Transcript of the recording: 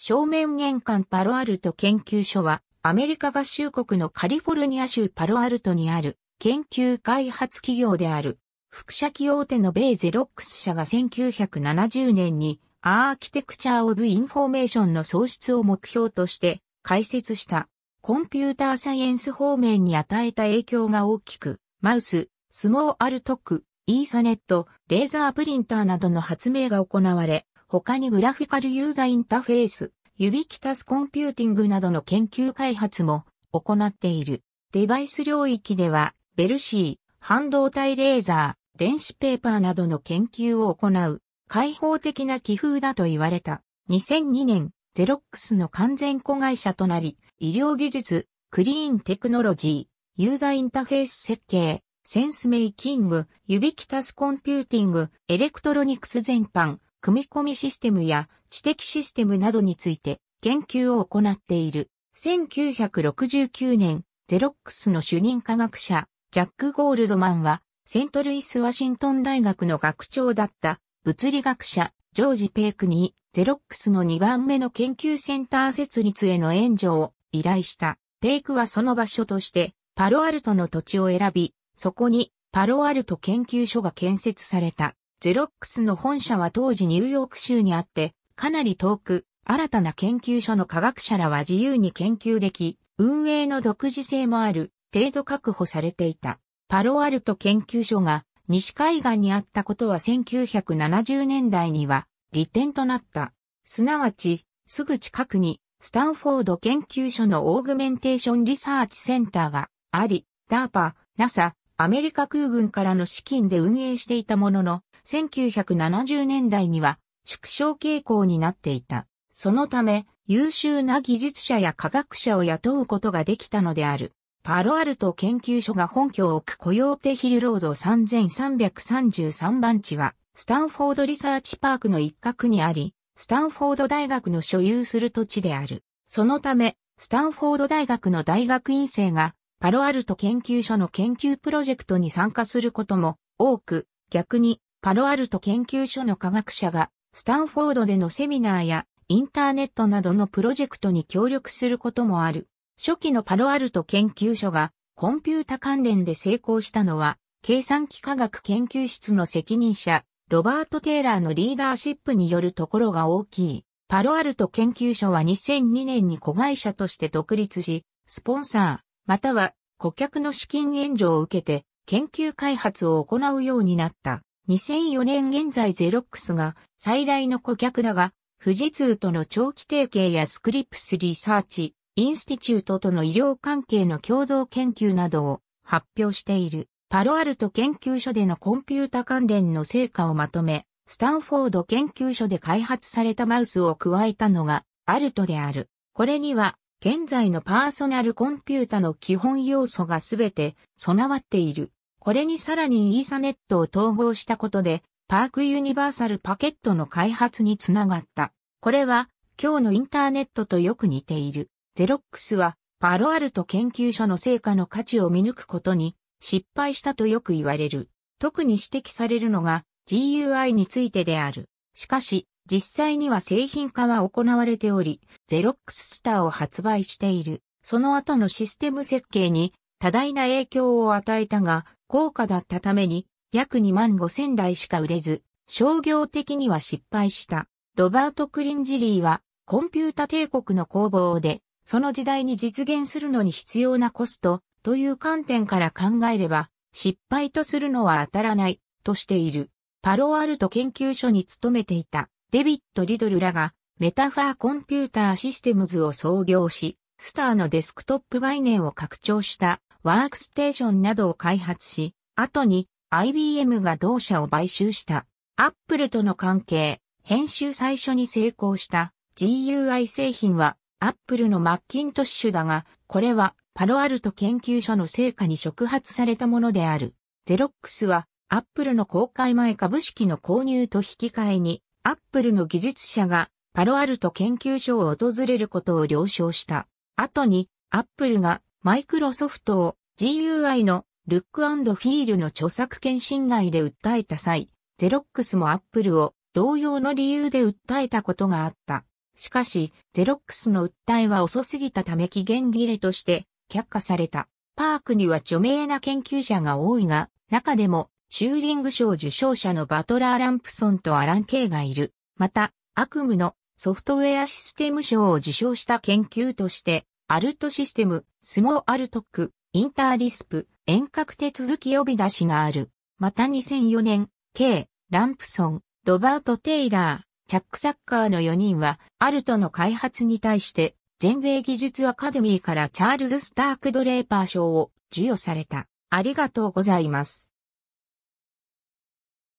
正面玄関パロアルト研究所は、アメリカ合衆国のカリフォルニア州パロアルトにある研究開発企業である、副社機大手の米ゼロックス社が1970年にアーキテクチャー・オブ・インフォーメーションの創出を目標として開設したコンピューターサイエンス方面に与えた影響が大きく、マウス、スモーアルトック、イーサネット、レーザープリンターなどの発明が行われ、他にグラフィカルユーザインターフェース、ユビキタスコンピューティングなどの研究開発も行っている。デバイス領域では、ベルシー、半導体レーザー、電子ペーパーなどの研究を行う、開放的な気風だと言われた。2002年、ゼロックスの完全子会社となり、医療技術、クリーンテクノロジー、ユーザーインターフェース設計、センスメイキング、ユビキタスコンピューティング、エレクトロニクス全般、組み込みシステムや知的システムなどについて研究を行っている。1969年、ゼロックスの主任科学者、ジャック・ゴールドマンは、セントルイス・ワシントン大学の学長だった物理学者、ジョージ・ペイクに、ゼロックスの2番目の研究センター設立への援助を依頼した。ペイクはその場所として、パロアルトの土地を選び、そこにパロアルト研究所が建設された。ゼロックスの本社は当時ニューヨーク州にあって、かなり遠く、新たな研究所の科学者らは自由に研究でき、運営の独自性もある程度確保されていた。パロアルト研究所が西海岸にあったことは1970年代には利点となった。すなわち、すぐ近くにスタンフォード研究所のオーグメンテーションリサーチセンターがあり、ダーパ、ー。NASA、アメリカ空軍からの資金で運営していたものの、1970年代には縮小傾向になっていた。そのため、優秀な技術者や科学者を雇うことができたのである。パロアルト研究所が本拠を置くコヨーテヒルロード3333番地は、スタンフォードリサーチパークの一角にあり、スタンフォード大学の所有する土地である。そのため、スタンフォード大学の大学院生がパロアルト研究所の研究プロジェクトに参加することも多く、逆にパロアルト研究所の科学者がスタンフォードでのセミナーやインターネットなどのプロジェクトに協力することもある。初期のパロアルト研究所がコンピュータ関連で成功したのは、計算機科学研究室の責任者、ロバート・テイラーのリーダーシップによるところが大きい。パロアルト研究所は2002年に子会社として独立し、スポンサー、または顧客の資金援助を受けて研究開発を行うようになった。2004年現在ゼロックスが最大の顧客だが、富士通との長期提携やスクリプスリサーチ、インスティチュートとの医療関係の共同研究などを発表している。パロアルト研究所でのコンピュータ関連の成果をまとめ、スタンフォード研究所で開発されたマウスを加えたのがアルトである。これには現在のパーソナルコンピュータの基本要素がすべて備わっている。これにさらにイーサネットを統合したことで、パークユニバーサルパケットの開発につながった。これは今日のインターネットとよく似ている。ゼロックスはパロアルト研究所の成果の価値を見抜くことに失敗したとよく言われる。特に指摘されるのが GUI についてである。しかし、実際には製品化は行われており、ゼロックススターを発売している。その後のシステム設計に多大な影響を与えたが、高価だったために約2万5千台しか売れず、商業的には失敗した。ロバート・クリンジリーは、コンピュータ帝国の工房で、その時代に実現するのに必要なコスト、という観点から考えれば、失敗とするのは当たらない、としている。パロアルト研究所に勤めていた。デビッド・リドルらがメタファーコンピューターシステムズを創業し、スターのデスクトップ概念を拡張したワークステーションなどを開発し、後に IBM が同社を買収した。アップルとの関係、編集最初に成功した GUI 製品はアップルのマッキントッシュだが、これはパロアルト研究所の成果に触発されたものである。ゼロックスはアップルの公開前株式の購入と引き換えにアップルの技術者がパロアルト研究所を訪れることを了承した。後に、アップルがマイクロソフトを GUI のルックフィールの著作権侵害で訴えた際、ゼロックスもアップルを同様の理由で訴えたことがあった。しかし、ゼロックスの訴えは遅すぎたため期限切れとして却下された。パークには著名な研究者が多いが、中でもチューリング賞受賞者のバトラー・ランプソンとアラン・ケイがいる。また、悪夢のソフトウェアシステム賞を受賞した研究として、アルトシステム、スモーアルトック、インターリスプ、遠隔手続き呼び出しがある。また2004年、K、ランプソン、ロバート・テイラー、チャック・サッカーの4人は、アルトの開発に対して、全米技術アカデミーからチャールズ・スターク・ドレーパー賞を授与された。ありがとうございます。